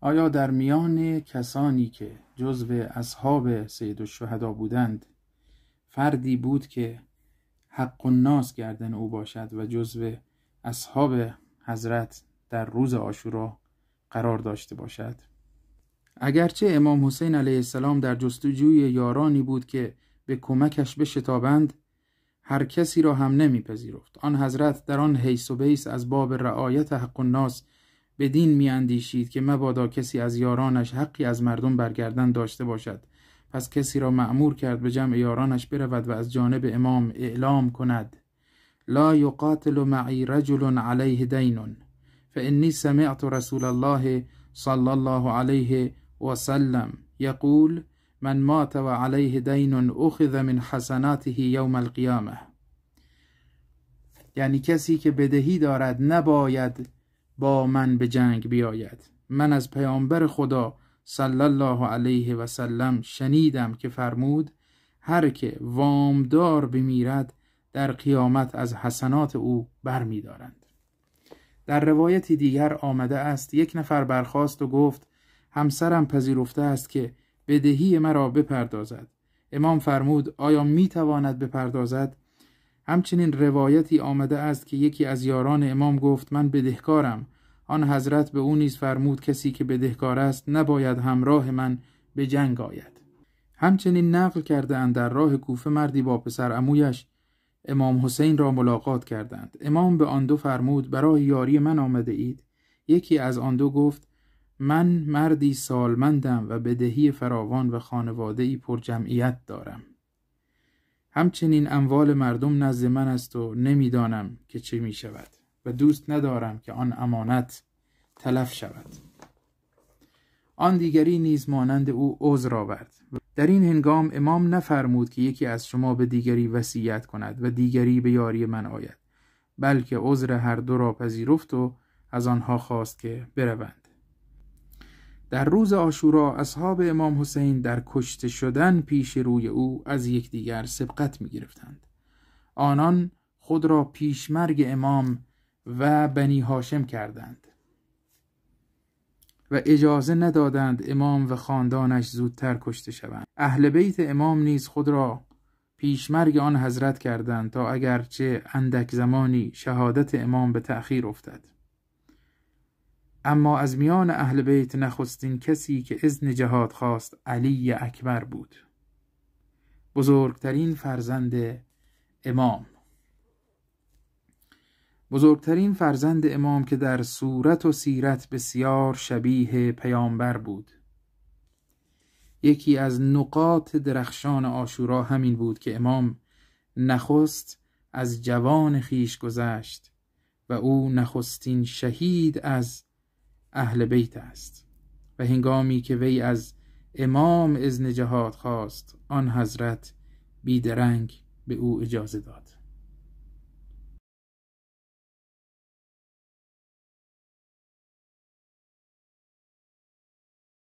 آیا در میان کسانی که جزو اصحاب سید بودند فردی بود که حق ناس گردن او باشد و جزو اصحاب حضرت در روز آشورا قرار داشته باشد اگرچه امام حسین علیه السلام در جستجوی یارانی بود که به کمکش بشتابند هر کسی را هم نمیپذیرفت آن حضرت در آن حیث و بیس از باب رعایت حق ناس بدین میاندیشید که مبادا کسی از یارانش حقی از مردم برگردن داشته باشد پس کسی را معمور کرد به جمع یارانش برود و از جانب امام اعلام کند لا یقاتل معی رجل علیه دین فانی سمعت رسول الله صلی الله علیه وسلم یقول من مات و علیه دین اخذ من حسناته یوم القیامه یعنی کسی که بدهی دارد نباید با من به جنگ بیاید من از پیامبر خدا صلی الله علیه و سلم شنیدم که فرمود هر که وامدار بمیرد در قیامت از حسنات او برمیدارند در روایتی دیگر آمده است یک نفر برخاست و گفت همسرم پذیرفته است که بدهی مرا بپردازد امام فرمود آیا می تواند بپردازد همچنین روایتی آمده است که یکی از یاران امام گفت من بدهکارم آن حضرت به او نیز فرمود کسی که بدهکار است نباید همراه من به جنگ آید همچنین نقل کرده اند در راه کوفه مردی با پسر امویش امام حسین را ملاقات کردند امام به آن دو فرمود برای یاری من آمده اید یکی از آن دو گفت من مردی سالمندم و بدهی فراوان و خانواده ای پر جمعیت دارم همچنین اموال مردم نزد من است و نمیدانم که چه می شود دوست ندارم که آن امانت تلف شود آن دیگری نیز مانند او عذر آورد در این هنگام امام نفرمود که یکی از شما به دیگری وصیت کند و دیگری به یاری من آید بلکه عذر هر دو را پذیرفت و از آنها خواست که بروند در روز آشورا اصحاب امام حسین در کشته شدن پیش روی او از یکدیگر سبقت می گرفتند آنان خود را پیشمرگ امام و بنی هاشم کردند و اجازه ندادند امام و خاندانش زودتر کشته شوند اهل بیت امام نیز خود را پیشمرگ آن حضرت کردند تا اگرچه اندک زمانی شهادت امام به تأخیر افتد اما از میان اهل بیت نخستین کسی که اذن جهاد خواست علی اکبر بود بزرگترین فرزند امام بزرگترین فرزند امام که در صورت و سیرت بسیار شبیه پیامبر بود یکی از نقاط درخشان آشورا همین بود که امام نخست از جوان خیش گذشت و او نخستین شهید از اهل بیت است و هنگامی که وی از امام از جهاد خواست آن حضرت بیدرنگ به او اجازه داد